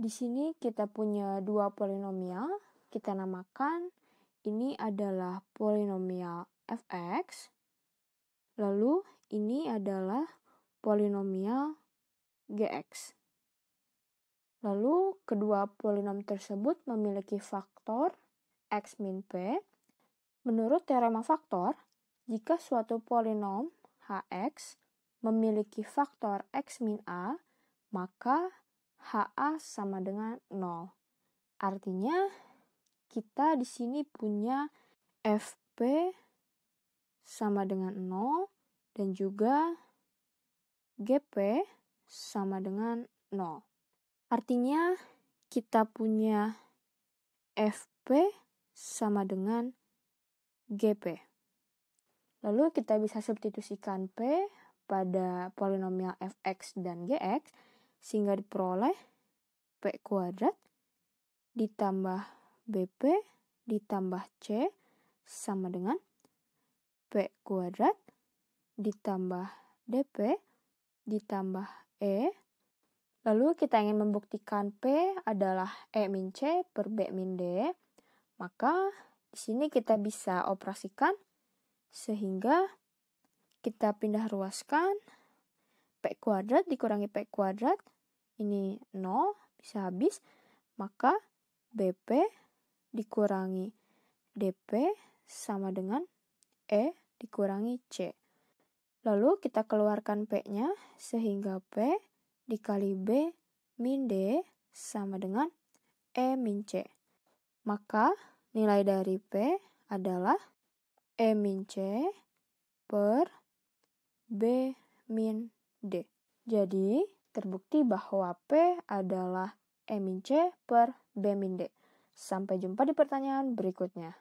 Di sini kita punya dua polinomial, kita namakan ini adalah polinomial fx, lalu ini adalah polinomial gx. Lalu kedua polinom tersebut memiliki faktor x min p. Menurut teorema faktor, jika suatu polinom hx memiliki faktor x min a, maka HA sama dengan 0. Artinya kita di sini punya FP sama dengan 0 dan juga GP sama dengan 0. Artinya kita punya FP sama dengan GP. Lalu kita bisa substitusikan P pada polinomial fx dan gx sehingga diperoleh P kuadrat ditambah BP ditambah C sama dengan P kuadrat ditambah DP ditambah E. Lalu kita ingin membuktikan P adalah E min C per B min D. Maka di sini kita bisa operasikan sehingga kita pindah ruaskan P kuadrat dikurangi P kuadrat, ini 0, bisa habis, maka BP dikurangi DP sama dengan E dikurangi C. Lalu kita keluarkan P-nya sehingga P dikali B min D sama dengan E min C. Maka nilai dari P adalah E min C per B min D. Jadi, terbukti bahwa P adalah E min C per B min D. Sampai jumpa di pertanyaan berikutnya.